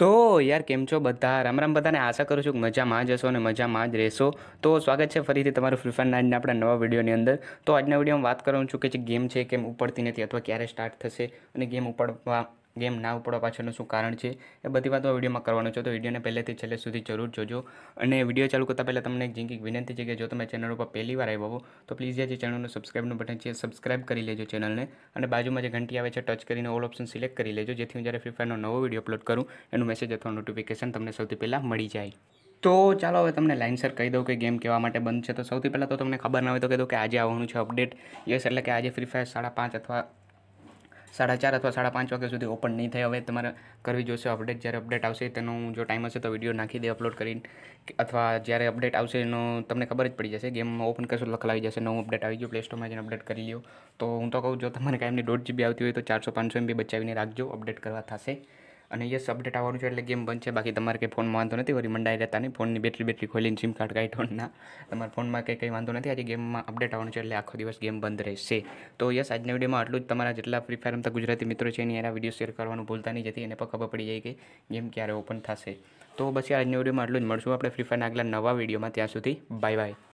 તો યાર કેમ છો બધા રામ રામ બધાને આશા કરું છું કે મજામાં જ હશો અને મજામાં જ રહેશો તો સ્વાગત છે ફરીથી તમારું ફ્રી ફાયર નાઇનના આપણા નવા વિડીયોની અંદર તો આજના વિડીયોમાં વાત કરું છું કે જે ગેમ છે કેમ ઉપડતી નથી અથવા ક્યારે સ્ટાર્ટ થશે અને ગેમ ઉપડવા ગેમ ના ઉપડવા પાછળનું શું કારણ છે એ બધી વાતો વિડીયોમાં કરવાનો છે તો વિડીયોને પહેલેથી છેલ્લે સુધી જરૂર જોજો અને વિડીયો ચાલુ કરતાં પહેલાં તમને એક જીંકી વિનંતી છે કે જો તમે ચેનલ ઉપર પહેલી વાર આવ્યા હો તો પ્લીઝ જે ચેનલનું સબસ્ક્રાઇબનું બટન છે સબસ્ક્રાઇબ કરી લેજો ચેનલને અને બાજુમાં જે ઘંટી આવે છે ટચ કરીને ઓલ ઓપ્શન સિલેક્ટ કરી લેજો જેથી હું જ્યારે ફ્રી ફાયરનો નવો વિડીયો અપલોડ કરું એનું મેસેજ અથવા નોટિફિકેશન તમને સૌથી પહેલાં મળી જાય તો ચાલો હવે તમને લાઇનસર કહી દઉં કે ગેમ કહેવા માટે બંધ છે તો સૌથી પહેલાં તો તમને ખબર ન હોય તો કહી દઉં કે આજે આવવાનું છે અપડેટ યસ એટલે કે આજે ફ્રી ફાયર સાડા પાંચ અથવા સાડા ચાર અથવા સાડા પાંચ વાગ્યા સુધી ઓપન નહીં થાય હવે તમારે કરવી જોશે અપડેટ જ્યારે અપડેટ આવશે તેનો જો ટાઈમ હશે તો વિડીયો નાખી દે અપલોડ કરીને અથવા જ્યારે અપડેટ આવશે એનો તમને ખબર જ પડી જશે ગેમ ઓપન કરશો લખલ આવી જશે નવું અપડેટ આવી ગયો પ્લે સ્ટોરમાં જઈને અપડેટ કરી લ્યો તો હું તો કહું જો તમારે કાંઈ એમની દોઢ જીબી આવતી હોય તો ચારસો પાંચસો એમબી બચાવીને રાખજો અપડેટ કરવા થશે અને યસ અપડેટ આવવાનું છે એટલે ગેમ બંધ છે બાકી તમારે કંઈ ફોનમાં વાંધો નથી વળી મંડાઈ રહેતા નહીં ફોનની બેટરી બેટરી ખોલીને સિમ કાર્ડ કાઢો ના તમારા ફોનમાં કંઈ કંઈ વાંધો નથી આજે ગેમમાં અપડેટ આવવાનું છે એટલે આખો દિવસ ગેમ બંધ રહેશે તો યસ આજના વિડીયોમાં આટલું જ તમારા જેટલા ફ્રી ફાયર રમતા ગુજરાતી મિત્રો છે એની એના વિડીયો શેર કરવાનું ભૂલતા નહીં જતી એને પણ ખબર પડી જાય કે ગેમ ક્યારે ઓપન થશે તો બસ આજના વિડીયોમાં આટલું જ મળશું આપણે ફ્રી ફાયરના આગલા નવા વિડીયોમાં ત્યાં સુધી બાય બાય